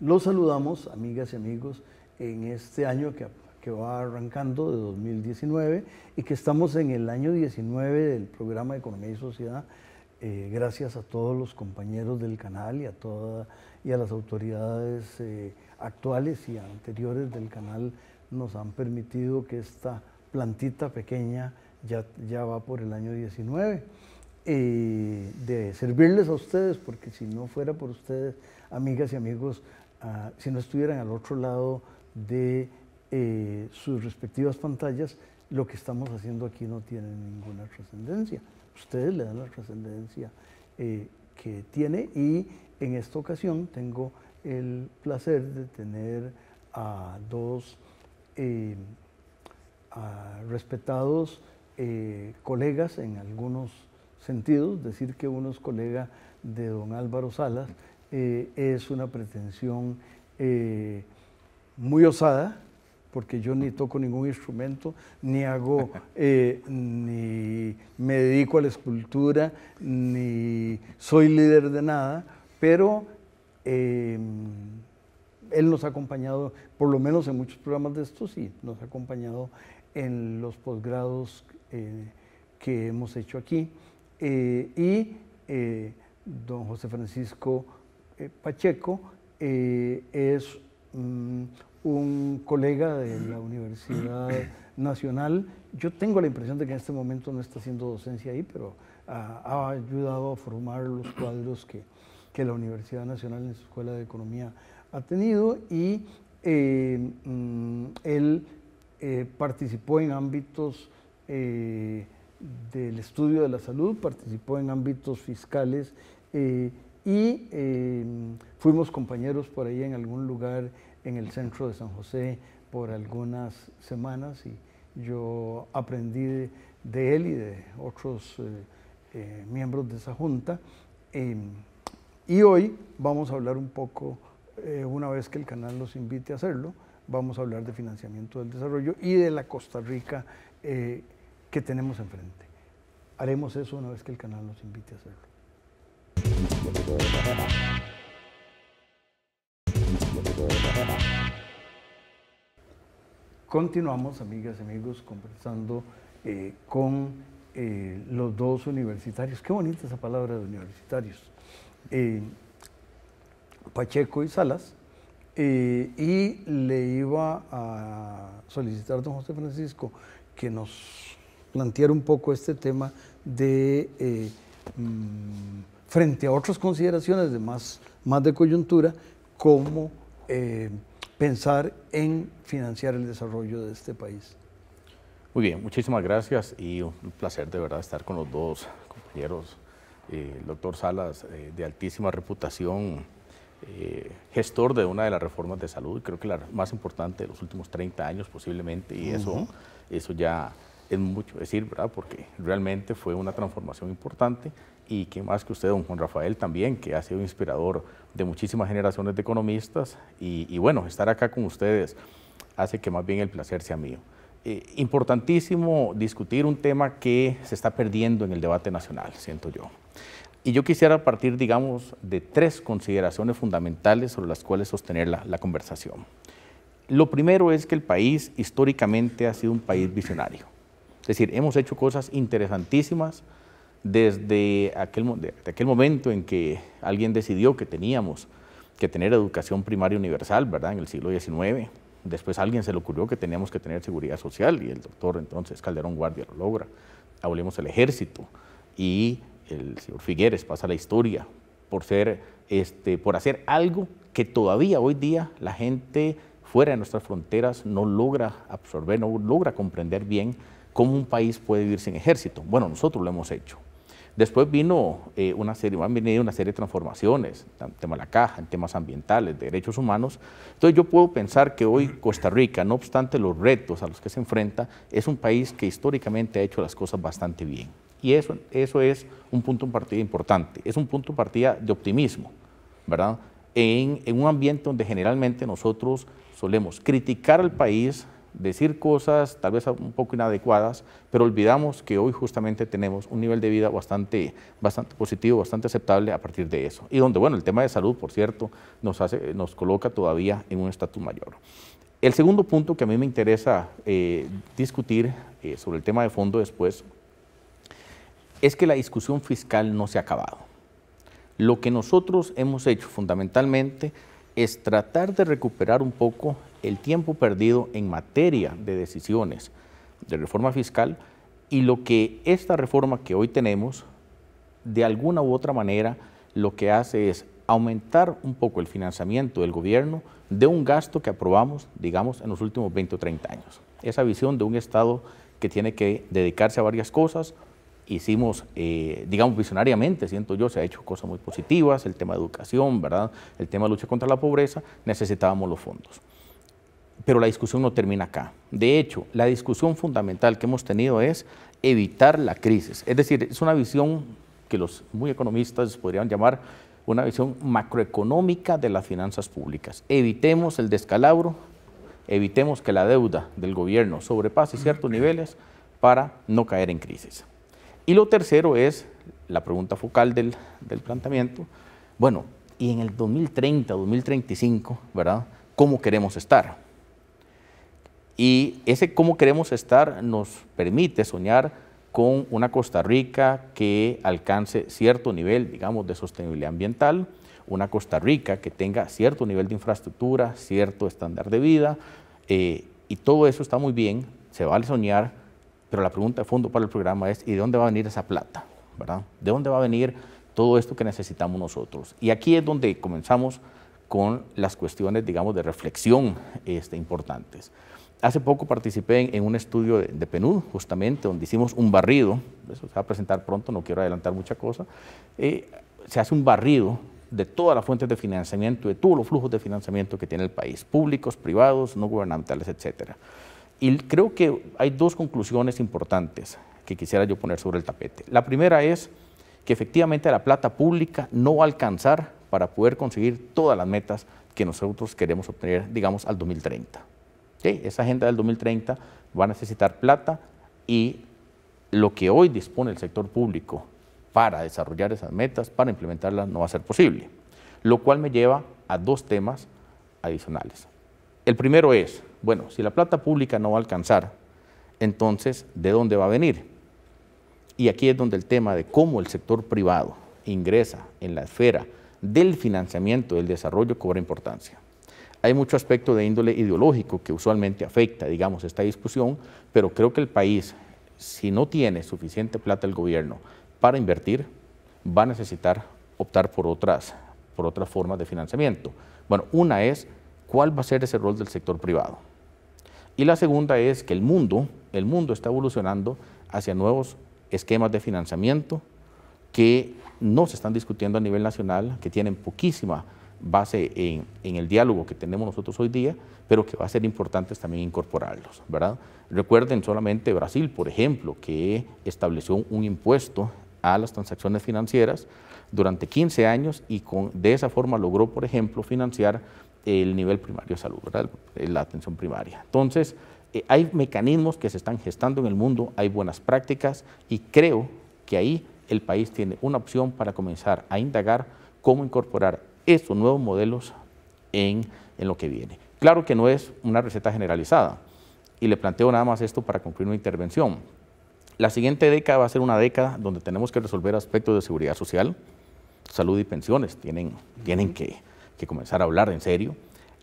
Los saludamos, amigas y amigos, en este año que va arrancando de 2019 y que estamos en el año 19 del programa de Economía y Sociedad. Eh, gracias a todos los compañeros del canal y a, todas y a las autoridades eh, actuales y anteriores del canal nos han permitido que esta plantita pequeña ya, ya va por el año 19. Eh, de servirles a ustedes, porque si no fuera por ustedes, amigas y amigos, ah, si no estuvieran al otro lado de eh, sus respectivas pantallas, lo que estamos haciendo aquí no tiene ninguna trascendencia. Ustedes le dan la trascendencia eh, que tiene y en esta ocasión tengo el placer de tener a dos eh, respetados colegas en algunos sentidos, decir que uno es colega de don Álvaro Salas es una pretensión muy osada, porque yo ni toco ningún instrumento, ni hago, eh, ni me dedico a la escultura, ni soy líder de nada, pero em, él nos ha acompañado, por lo menos en muchos programas de estos, sí, nos ha acompañado en los posgrados eh, que hemos hecho aquí. Eh, y don José Francisco Pacheco es mm, un colega de la Universidad Nacional. Yo tengo la impresión de que en este momento no está haciendo docencia ahí, pero ah, ha ayudado a formar los cuadros que, la Universidad Nacional en su Escuela de Economía ha tenido y eh, mm, él eh, participó en ámbitos eh, del estudio de la salud, participó en ámbitos fiscales y fuimos compañeros por ahí en algún lugar en el centro de San José por algunas semanas y yo aprendí de, él y de otros eh, eh, miembros de esa junta. Em, y hoy vamos a hablar un poco, eh, una vez que el canal nos invite a hacerlo, vamos a hablar de financiamiento del desarrollo y de la Costa Rica que tenemos enfrente. Haremos eso una vez que el canal nos invite a hacerlo. Continuamos, amigas y amigos, conversando eh, con eh, los dos universitarios. Qué bonita esa palabra de universitarios. Eh, Pacheco y Salas. y le iba a solicitar a don José Francisco que nos planteara un poco este tema de, mm, frente a otras consideraciones de más, más de coyuntura, como pensar en financiar el desarrollo de este país. Muy bien, muchísimas gracias y un placer de verdad estar con los dos compañeros. Eh, el doctor Salas, eh, de altísima reputación, eh, gestor de una de las reformas de salud, creo que la más importante de los últimos 30 años posiblemente, y eso, eso ya es mucho decir, ¿verdad? Porque realmente fue una transformación importante y que más que usted, don Juan Rafael, también, que ha sido inspirador de muchísimas generaciones de economistas. Y, bueno, estar acá con ustedes hace que más bien el placer sea mío. Eh, importantísimo discutir un tema que se está perdiendo en el debate nacional, siento yo. Y yo quisiera partir, digamos, de tres consideraciones fundamentales sobre las cuales sostener la, la conversación. Lo primero es que el país históricamente ha sido un país visionario. Es decir, hemos hecho cosas interesantísimas desde aquel, momento en que alguien decidió que teníamos que tener educación primaria universal, ¿verdad? En el siglo XIX. Después alguien se le ocurrió que teníamos que tener seguridad social y el doctor entonces Calderón Guardia lo logra. Abolimos el ejército y el señor Figueres pasa la historia por ser, este, por hacer algo que todavía hoy día la gente fuera de nuestras fronteras no logra absorber, no logra comprender bien cómo un país puede vivir sin ejército. Bueno, nosotros lo hemos hecho. Después vino eh, una serie, han venido una serie de transformaciones, en temas de la caja, en temas ambientales, de derechos humanos. Entonces yo puedo pensar que hoy Costa Rica, no obstante los retos a los que se enfrenta, es un país que históricamente ha hecho las cosas bastante bien. Y eso, eso es un punto de partida importante, es un punto de partida de optimismo, ¿verdad? en un ambiente donde generalmente nosotros solemos criticar al país, decir cosas tal vez un poco inadecuadas, pero olvidamos que hoy justamente tenemos un nivel de vida bastante, bastante positivo, bastante aceptable a partir de eso. Y donde, bueno, el tema de salud, por cierto, nos, hace, nos coloca todavía en un estatus mayor. El segundo punto que a mí me interesa eh, discutir eh, sobre el tema de fondo después es que la discusión fiscal no se ha acabado. Lo que nosotros hemos hecho fundamentalmente es tratar de recuperar un poco el tiempo perdido en materia de decisiones de reforma fiscal y lo que esta reforma que hoy tenemos, de alguna u otra manera, lo que hace es aumentar un poco el financiamiento del gobierno de un gasto que aprobamos, digamos, en los últimos 20 o 30 años. Esa visión de un Estado que tiene que dedicarse a varias cosas, hicimos, eh, digamos, visionariamente, siento yo, se ha hecho cosas muy positivas, el tema de educación, ¿verdad? El tema de lucha contra la pobreza, necesitábamos los fondos. Pero la discusión no termina acá. De hecho, la discusión fundamental que hemos tenido es evitar la crisis. Es decir, es una visión que los muy economistas podrían llamar una visión macroeconómica de las finanzas públicas. Evitemos el descalabro, evitemos que la deuda del gobierno sobrepase ciertos niveles para no caer en crisis. Y lo tercero es la pregunta focal del, planteamiento, bueno, y en el 2030, 2035, ¿verdad? ¿Cómo queremos estar? Y ese cómo queremos estar nos permite soñar con una Costa Rica que alcance cierto nivel, digamos, de sostenibilidad ambiental, una Costa Rica que tenga cierto nivel de infraestructura, cierto estándar de vida, eh, y todo eso está muy bien, se vale soñar, pero la pregunta de fondo para el programa es, ¿y de dónde va a venir esa plata? ¿De dónde va a venir todo esto que necesitamos nosotros? Y aquí es donde comenzamos con las cuestiones, digamos, de reflexión este, importantes. Hace poco participé en, un estudio de, PNUD, justamente, donde hicimos un barrido, eso se va a presentar pronto, no quiero adelantar mucha cosa, eh, se hace un barrido de todas las fuentes de financiamiento, de todos los flujos de financiamiento que tiene el país, públicos, privados, no gubernamentales, etcétera. Y creo que hay dos conclusiones importantes que quisiera yo poner sobre el tapete. La primera es que efectivamente la plata pública no va a alcanzar para poder conseguir todas las metas que nosotros queremos obtener, digamos, al 2030. Esa agenda del 2030 va a necesitar plata y lo que hoy dispone el sector público para desarrollar esas metas, para implementarlas, no va a ser posible. Lo cual me lleva a dos temas adicionales. El primero es bueno, si la plata pública no va a alcanzar, entonces, ¿de dónde va a venir? Y aquí es donde el tema de cómo el sector privado ingresa en la esfera del financiamiento del desarrollo cobra importancia. Hay mucho aspecto de índole ideológico que usualmente afecta, digamos, esta discusión, pero creo que el país, si no tiene suficiente plata el gobierno para invertir, va a necesitar optar por otras, por otras formas de financiamiento. Bueno, una es cuál va a ser ese rol del sector privado. Y la segunda es que el mundo, el mundo está evolucionando hacia nuevos esquemas de financiamiento que no se están discutiendo a nivel nacional, que tienen poquísima base en, el diálogo que tenemos nosotros hoy día, pero que va a ser importante también incorporarlos, ¿verdad? Recuerden solamente Brasil, por ejemplo, que estableció un impuesto a las transacciones financieras durante 15 años y de esa forma logró, por ejemplo, financiar el nivel primario de salud, la atención primaria. Entonces, eh, hay mecanismos que se están gestando en el mundo, hay buenas prácticas y creo que ahí el país tiene una opción para comenzar a indagar cómo incorporar estos nuevos modelos en, lo que viene. Claro que no es una receta generalizada y le planteo nada más esto para concluir una intervención. La siguiente década va a ser una década donde tenemos que resolver aspectos de seguridad social, salud y pensiones. tienen que, que comenzar a hablar en serio.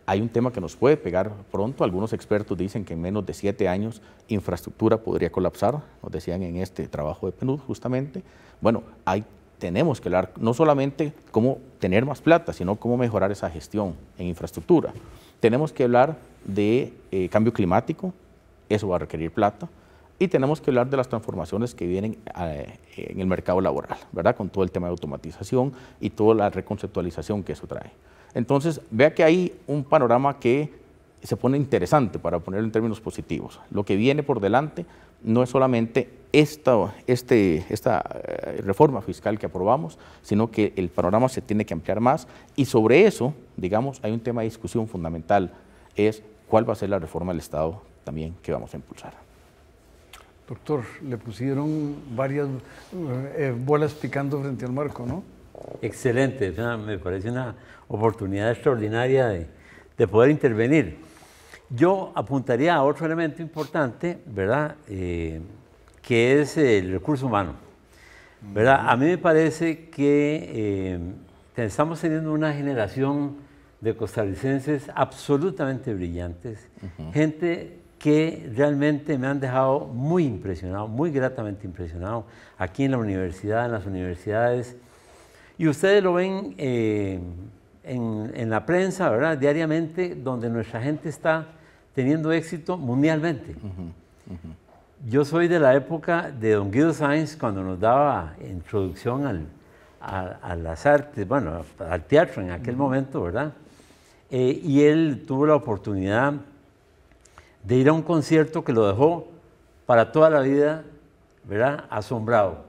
Hay un tema que nos puede pegar pronto. Algunos expertos dicen que en menos de siete años infraestructura podría colapsar. Nos decían en este trabajo de PNUD justamente. Bueno, hay, tenemos que hablar no solamente cómo tener más plata, sino cómo mejorar esa gestión en infraestructura. Tenemos que hablar de eh, cambio climático. Eso va a requerir plata y tenemos que hablar de las transformaciones que vienen ah, en el mercado laboral, ¿verdad? Con todo el tema de automatización y toda la reconceptualización que eso trae. Entonces, vea que hay un panorama que se pone interesante, para ponerlo en términos positivos. Lo que viene por delante no es solamente esta, este, eh, reforma fiscal que aprobamos, sino que el panorama se tiene que ampliar más y sobre eso, digamos, hay un tema de discusión fundamental, es cuál va a ser la reforma del Estado también que vamos a impulsar. Doctor, le pusieron varias eh, eh, bolas picando frente al marco, ¿no? excelente, me parece una oportunidad extraordinaria de, poder intervenir. Yo apuntaría a otro elemento importante, ¿verdad? Eh, que es el recurso humano. ¿verdad? A mí me parece que eh, estamos teniendo una generación de costarricenses absolutamente brillantes, gente que realmente me han dejado muy impresionado, muy gratamente impresionado, aquí en la universidad, en las universidades, y ustedes lo ven eh, en, la prensa, ¿verdad? Diariamente, donde nuestra gente está teniendo éxito mundialmente. Yo soy de la época de Don Guido Sainz, cuando nos daba introducción a, las artes, bueno, al teatro en aquel momento, ¿verdad? Eh, y él tuvo la oportunidad de ir a un concierto que lo dejó para toda la vida, ¿verdad? Asombrado.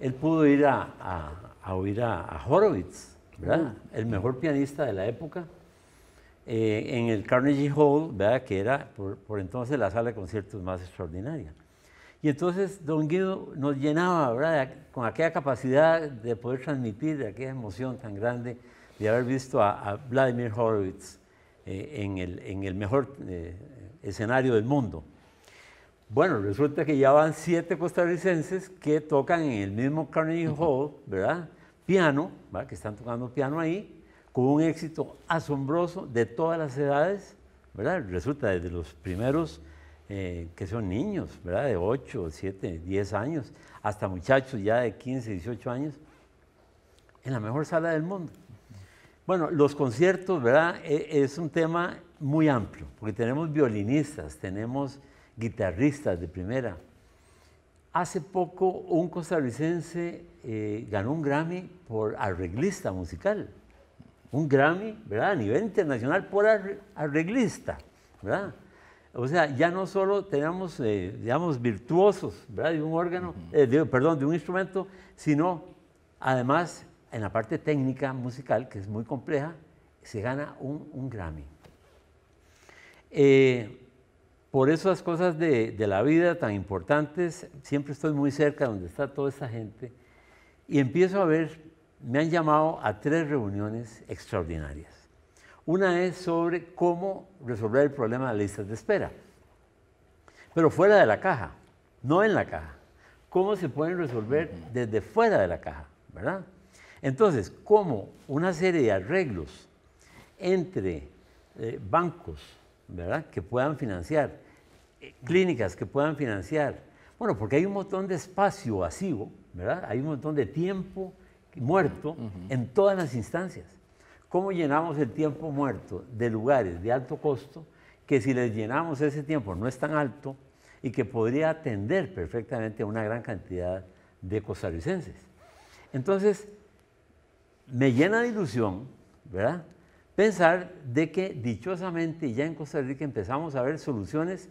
Él pudo ir a a oír a, Horowitz, ¿verdad? el mejor pianista de la época, eh, en el Carnegie Hall, ¿verdad? que era por, entonces la sala de conciertos más extraordinaria. Y entonces don Guido nos llenaba ¿verdad? con aquella capacidad de poder transmitir aquella emoción tan grande de haber visto a, Vladimir Horowitz eh, en, el, mejor eh, escenario del mundo. Bueno, resulta que ya van siete costarricenses que tocan en el mismo Carnegie Hall, ¿verdad? Piano, ¿verdad? Que están tocando piano ahí, con un éxito asombroso de todas las edades, ¿verdad? Resulta desde los primeros eh, que son niños, ¿verdad? De 8, 7, 10 años, hasta muchachos ya de 15, 18 años, en la mejor sala del mundo. Bueno, los conciertos, ¿verdad? E, es un tema muy amplio, porque tenemos violinistas, tenemos guitarristas de primera. Hace poco un costarricense eh, ganó un Grammy por arreglista musical. Un Grammy, ¿verdad? A nivel internacional por arreglista, ¿verdad? O sea, ya no solo tenemos, eh, digamos, virtuosos, ¿verdad? De un órgano, eh, perdón, de un instrumento, sino además en la parte técnica musical, que es muy compleja, se gana un, un Grammy por esas cosas de, la vida tan importantes, siempre estoy muy cerca de donde está toda esta gente y empiezo a ver, me han llamado a tres reuniones extraordinarias. Una es sobre cómo resolver el problema de listas de espera, pero fuera de la caja, no en la caja. ¿Cómo se pueden resolver desde fuera de la caja, verdad? Entonces, cómo una serie de arreglos entre eh, bancos, ¿verdad? Que puedan financiar clínicas que puedan financiar. Bueno, porque hay un montón de espacio vacío, ¿verdad? Hay un montón de tiempo muerto en todas las instancias. ¿Cómo llenamos el tiempo muerto de lugares de alto costo que si les llenamos ese tiempo no es tan alto y que podría atender perfectamente a una gran cantidad de costarricenses? Entonces, me llena de ilusión, ¿verdad? Pensar de que dichosamente ya en Costa Rica empezamos a ver soluciones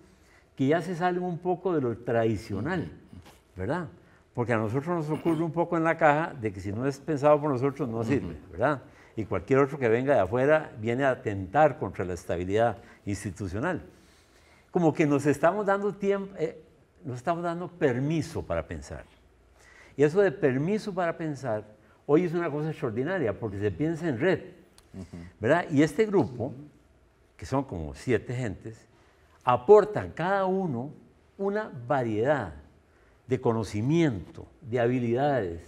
que ya se sale un poco de lo tradicional, ¿verdad? Porque a nosotros nos ocurre un poco en la caja de que si no es pensado por nosotros no sirve, ¿verdad? Y cualquier otro que venga de afuera viene a atentar contra la estabilidad institucional. Como que nos estamos dando tiempo, eh, nos estamos dando permiso para pensar. Y eso de permiso para pensar hoy es una cosa extraordinaria porque se piensa en red, ¿verdad? Y este grupo, que son como siete gentes, aportan cada uno una variedad de conocimiento, de habilidades,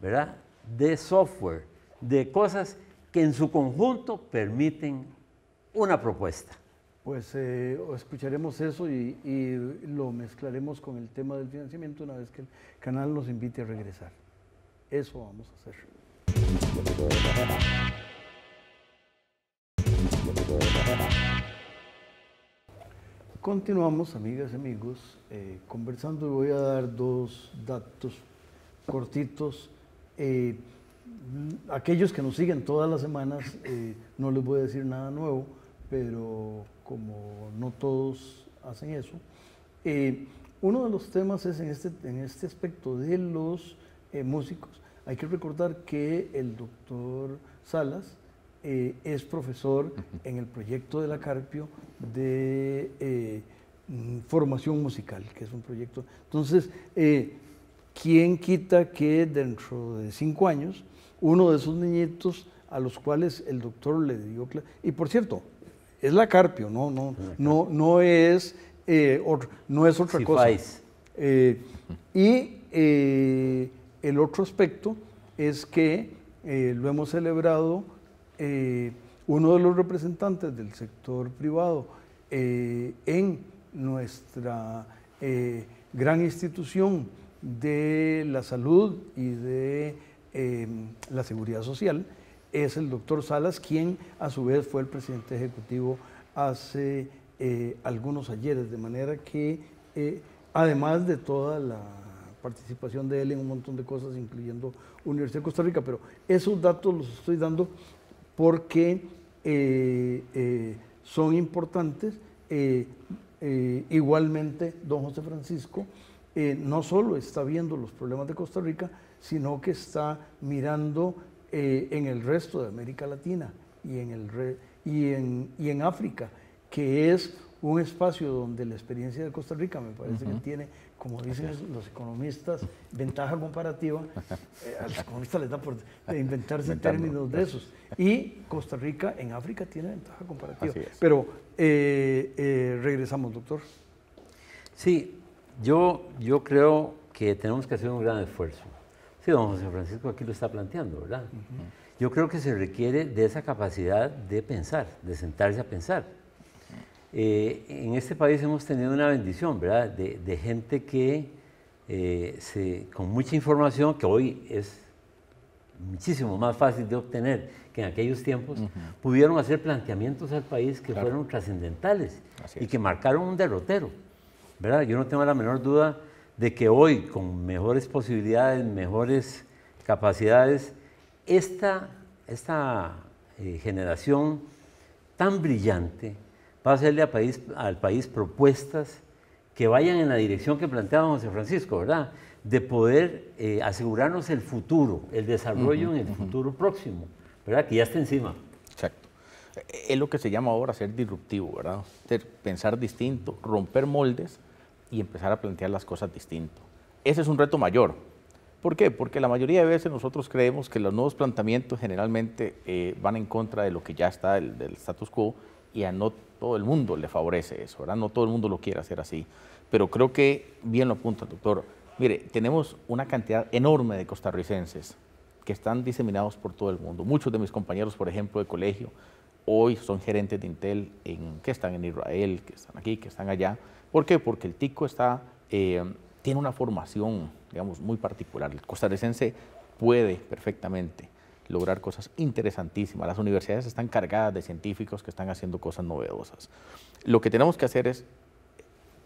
¿verdad? De software, de cosas que en su conjunto permiten una propuesta. Pues eh, escucharemos eso y, lo mezclaremos con el tema del financiamiento una vez que el canal nos invite a regresar. Eso vamos a hacer. Continuamos, amigas y amigos, eh, conversando y voy a dar dos datos cortitos. Eh, aquellos que nos siguen todas las semanas, eh, no les voy a decir nada nuevo, pero como no todos hacen eso, uno de los temas es este, en este aspecto de los músicos. Hay que recordar que el doctor Salas eh, es profesor en el proyecto de la Carpio de eh, mm, formación musical, que es un proyecto. Entonces, eh, ¿quién quita que dentro de cinco años uno de esos niñitos a los cuales el doctor le dio y por cierto, es la Carpio, no, no, no, no es no es otra cosa. y el otro aspecto es que lo hemos celebrado eh, uno de los representantes del sector privado eh, en nuestra eh, gran institución de la salud y de la seguridad social es el doctor Salas, quien a su vez fue el presidente ejecutivo hace algunos ayeres, de manera que además de toda la participación de él en un montón de cosas, incluyendo Universidad de Costa Rica, pero esos datos los estoy dando porque eh, eh, son importantes. Eh, igualmente, don José Francisco no solo está viendo los problemas de Costa Rica, sino que está mirando en el resto de América Latina y en, el y en, en África, que es un espacio donde la experiencia de Costa Rica me parece que tiene como dicen los economistas, ventaja comparativa, eh, a los economistas les da por inventarse términos de esos. Y Costa Rica en África tiene ventaja comparativa. Pero eh, eh, regresamos, doctor. Sí, yo, yo creo que tenemos que hacer un gran esfuerzo. Sí, don José Francisco aquí lo está planteando, ¿verdad? Yo creo que se requiere de esa capacidad de pensar, de sentarse a pensar eh, en este país hemos tenido una bendición, ¿verdad? De, gente que eh, con mucha información, que hoy es muchísimo más fácil de obtener que en aquellos tiempos, pudieron hacer planteamientos al país que fueron trascendentales y que marcaron un derrotero. ¿verdad? Yo no tengo la menor duda de que hoy, con mejores posibilidades, mejores capacidades, esta, esta eh, generación tan brillante, va a hacerle al país, propuestas que vayan en la dirección que planteaba José Francisco, ¿verdad? De poder eh, asegurarnos el futuro, el desarrollo en el futuro próximo, ¿verdad? Que ya está encima. Exacto. Es lo que se llama ahora ser disruptivo, ¿verdad? Pensar distinto, romper moldes y empezar a plantear las cosas distinto. Ese es un reto mayor. ¿Por qué? Porque la mayoría de veces nosotros creemos que los nuevos planteamientos generalmente eh, van en contra de lo que ya está, del status quo, y a no todo el mundo le favorece eso, ¿verdad? No todo el mundo lo quiere hacer así. Pero creo que bien lo apunta doctor. Mire, tenemos una cantidad enorme de costarricenses que están diseminados por todo el mundo. Muchos de mis compañeros, por ejemplo, de colegio, hoy son gerentes de Intel en, que están en Israel, que están aquí, que están allá. ¿Por qué? Porque el tico está, eh, tiene una formación, digamos, muy particular. El costarricense puede perfectamente lograr cosas interesantísimas. Las universidades están cargadas de científicos que están haciendo cosas novedosas. Lo que tenemos que hacer es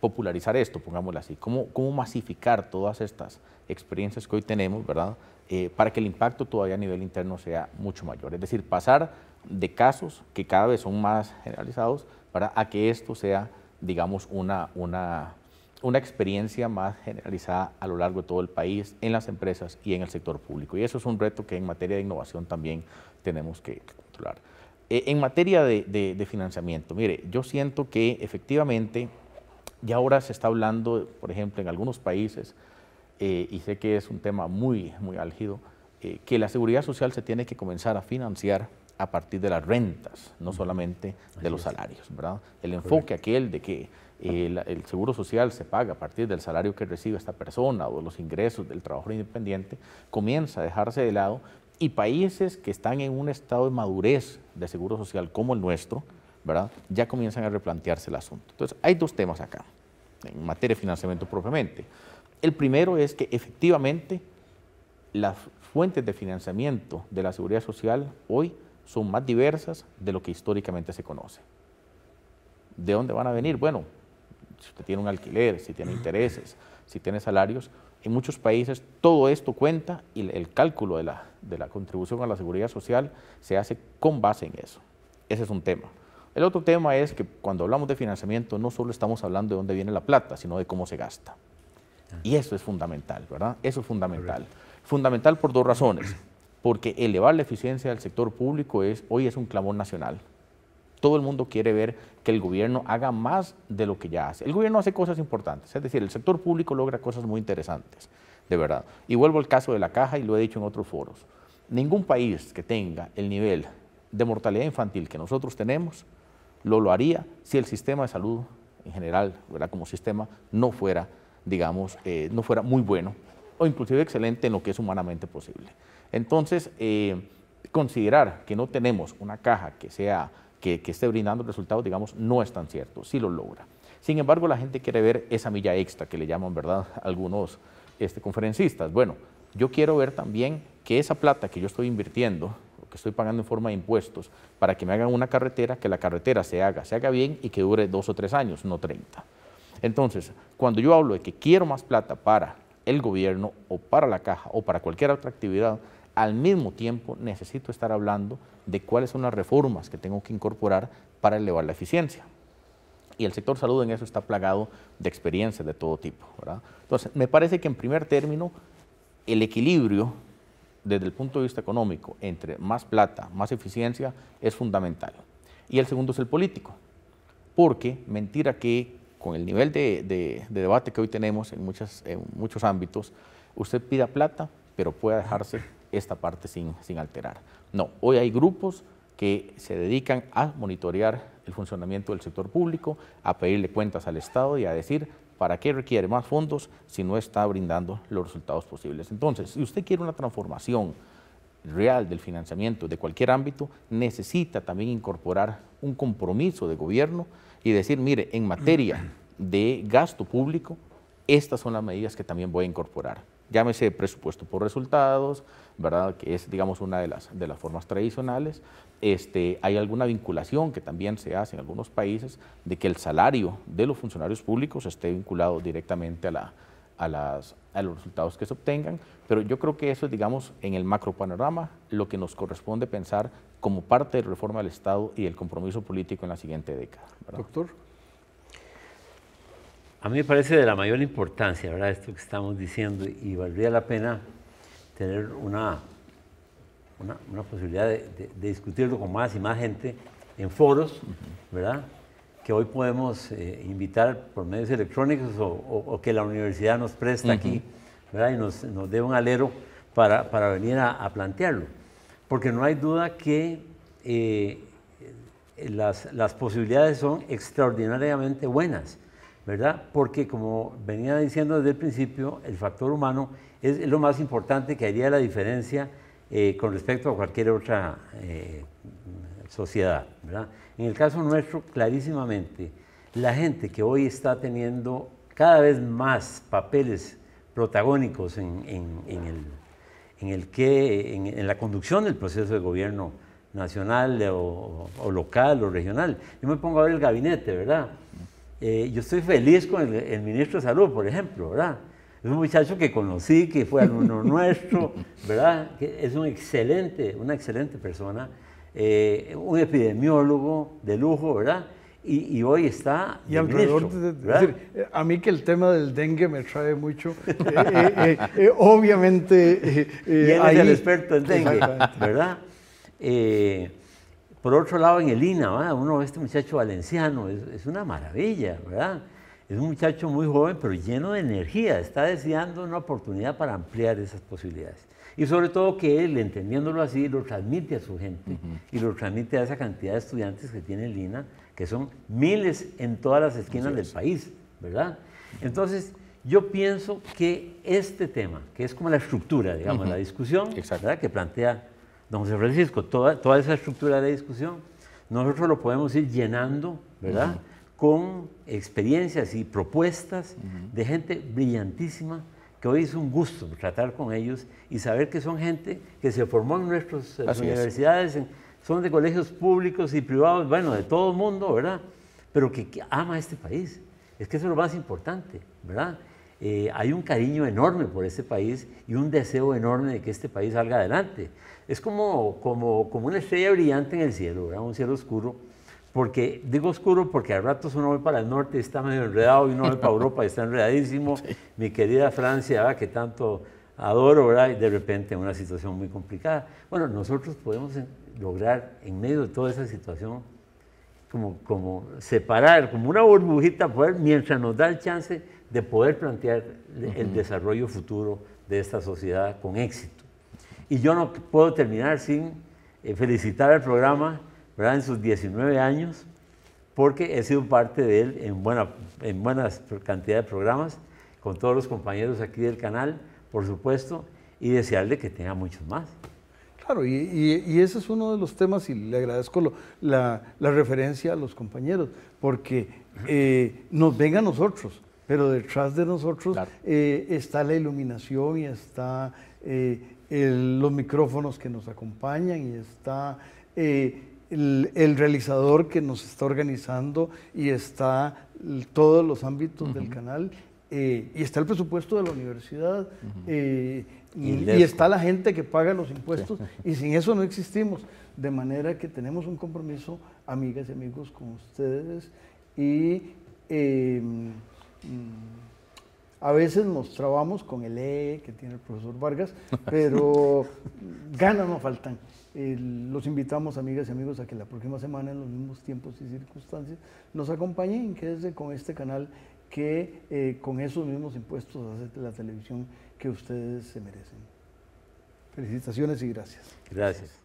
popularizar esto, pongámoslo así, cómo, cómo masificar todas estas experiencias que hoy tenemos, ¿verdad? Eh, para que el impacto todavía a nivel interno sea mucho mayor. Es decir, pasar de casos que cada vez son más generalizados para a que esto sea, digamos, una, una una experiencia más generalizada a lo largo de todo el país, en las empresas y en el sector público. Y eso es un reto que en materia de innovación también tenemos que controlar. Eh, en materia de, financiamiento, mire, yo siento que efectivamente ya ahora se está hablando, por ejemplo, en algunos países, eh, y sé que es un tema muy, muy álgido, eh, que la seguridad social se tiene que comenzar a financiar a partir de las rentas, no solamente de los salarios, ¿verdad? El enfoque aquel de que el, seguro social se paga a partir del salario que recibe esta persona o los ingresos del trabajador independiente, comienza a dejarse de lado y países que están en un estado de madurez de seguro social como el nuestro, ¿verdad? ya comienzan a replantearse el asunto. Entonces, hay dos temas acá, en materia de financiamiento propiamente. El primero es que efectivamente las fuentes de financiamiento de la seguridad social hoy son más diversas de lo que históricamente se conoce. ¿De dónde van a venir? Bueno, si usted tiene un alquiler, si tiene intereses, si tiene salarios, en muchos países todo esto cuenta y el cálculo de la, de la contribución a la seguridad social se hace con base en eso. Ese es un tema. El otro tema es que cuando hablamos de financiamiento no solo estamos hablando de dónde viene la plata, sino de cómo se gasta. Ah. Y eso es fundamental, ¿verdad? Eso es fundamental. Fundamental por dos razones. Porque elevar la eficiencia del sector público es, hoy es un clamor nacional. Todo el mundo quiere ver que el gobierno haga más de lo que ya hace. El gobierno hace cosas importantes, es decir, el sector público logra cosas muy interesantes, de verdad. Y vuelvo al caso de la caja y lo he dicho en otros foros. Ningún país que tenga el nivel de mortalidad infantil que nosotros tenemos lo, lo haría si el sistema de salud en general, como sistema, no fuera, digamos, eh, no fuera muy bueno o inclusive excelente en lo que es humanamente posible. Entonces, eh, considerar que no tenemos una caja que sea que, esté brindando resultados, digamos, no es tan cierto, sí lo logra. Sin embargo, la gente quiere ver esa milla extra que le llaman, ¿verdad?, algunos este, conferencistas. Bueno, yo quiero ver también que esa plata que yo estoy invirtiendo, que estoy pagando en forma de impuestos, para que me hagan una carretera, que la carretera se haga, se haga bien y que dure dos o tres años, no treinta. Entonces, cuando yo hablo de que quiero más plata para el gobierno o para la caja o para cualquier otra actividad, al mismo tiempo necesito estar hablando de cuáles son las reformas que tengo que incorporar para elevar la eficiencia. Y el sector salud en eso está plagado de experiencias de todo tipo. Entonces, me parece que en primer término, el equilibrio desde el punto de vista económico entre más plata, más eficiencia, es fundamental. Y el segundo es el político, porque mentira que con el nivel de, debate que hoy tenemos en, muchas, en muchos ámbitos, usted pida plata, pero pueda dejarse esta parte sin, sin alterar. No, hoy hay grupos que se dedican a monitorear el funcionamiento del sector público, a pedirle cuentas al Estado y a decir para qué requiere más fondos si no está brindando los resultados posibles. Entonces, si usted quiere una transformación real del financiamiento de cualquier ámbito, necesita también incorporar un compromiso de gobierno y decir, mire, en materia de gasto público, estas son las medidas que también voy a incorporar llámese presupuesto por resultados, ¿verdad? que es digamos una de las, de las formas tradicionales. Este, hay alguna vinculación que también se hace en algunos países de que el salario de los funcionarios públicos esté vinculado directamente a, la, a, las, a los resultados que se obtengan, pero yo creo que eso es, digamos, en el macro panorama lo que nos corresponde pensar como parte de la reforma del Estado y el compromiso político en la siguiente década. Doctor. A mí me parece de la mayor importancia, Esto que estamos diciendo y valdría la pena tener una, una, posibilidad de, discutirlo con más y más gente en foros, ¿verdad? Que hoy podemos eh, invitar por medios electrónicos o, que la universidad nos presta aquí, Y nos, dé un alero para, venir a, plantearlo. Porque no hay duda que eh, las posibilidades son extraordinariamente buenas ¿verdad? Porque como venía diciendo desde el principio, el factor humano es lo más importante que haría la diferencia eh, con respecto a cualquier otra eh, sociedad, ¿verdad? En el caso nuestro, clarísimamente, la gente que hoy está teniendo cada vez más papeles protagónicos en, el, que, en, la conducción del proceso de gobierno nacional o local o regional. Yo me pongo a ver el gabinete, ¿verdad? Eh, yo estoy feliz con el, ministro de Salud, por ejemplo, ¿verdad? Es un muchacho que conocí, que fue alumno nuestro, ¿verdad? es un excelente, una excelente persona, eh, un epidemiólogo de lujo, ¿verdad? Y, hoy está. Y alrededor eh, a mí que el tema del dengue me trae mucho. obviamente. y él el experto en dengue, ¿verdad? Por otro lado, en el INA, uno este muchacho valenciano, es, una maravilla, ¿verdad? Es un muchacho muy joven, pero lleno de energía, está deseando una oportunidad para ampliar esas posibilidades. Y sobre todo que él, entendiéndolo así, lo transmite a su gente y lo transmite a esa cantidad de estudiantes que tiene el INA, que son miles en todas las esquinas del país, ¿verdad? Entonces, yo pienso que este tema, que es como la estructura, digamos, la discusión ¿verdad? que plantea Don Francisco, toda, toda esa estructura de discusión, nosotros lo podemos ir llenando, ¿verdad? Con experiencias y propuestas de gente brillantísima, que hoy es un gusto tratar con ellos y saber que son gente que se formó en nuestras eh, universidades, son de colegios públicos y privados, bueno, de todo el mundo, ¿verdad? Pero que, ama este país. Es que eso es lo más importante, ¿verdad? Eh, hay un cariño enorme por este país y un deseo enorme de que este país salga adelante. Es como, como, como una estrella brillante en el cielo, un cielo oscuro. Porque, digo oscuro porque a ratos uno ve para el norte y está medio enredado y uno ve para Europa y está enredadísimo. Mi querida Francia, que tanto adoro, y de repente una situación muy complicada. Bueno, nosotros podemos lograr en medio de toda esa situación como, como separar, como una burbujita, mientras nos da el chance de poder plantear el desarrollo futuro de esta sociedad con éxito. Y yo no puedo terminar sin eh, felicitar al programa en sus 19 años, porque he sido parte de él en buena, en buenas cantidad de programas, con todos los compañeros aquí del canal, por supuesto, y desearle que tenga muchos más. Claro, y, ese es uno de los temas, y le agradezco la, referencia a los compañeros, porque eh, nos venga a nosotros, pero detrás de nosotros eh, está la iluminación y está eh, los micrófonos que nos acompañan y está eh, el, realizador que nos está organizando y está todos los ámbitos del canal y está el presupuesto de la universidad y, está la gente que paga los impuestos y sin eso no existimos. De manera que tenemos un compromiso, amigas y amigos, con ustedes y em, Mm. a veces nos trabamos con el E que tiene el profesor Vargas, pero ganas no faltan. los invitamos, amigas y amigos, a que la próxima semana, en los mismos tiempos y circunstancias, nos acompañen y quédense con este canal que eh, con esos mismos impuestos hace la televisión que ustedes se merecen. Felicitaciones y Gracias. Gracias. gracias.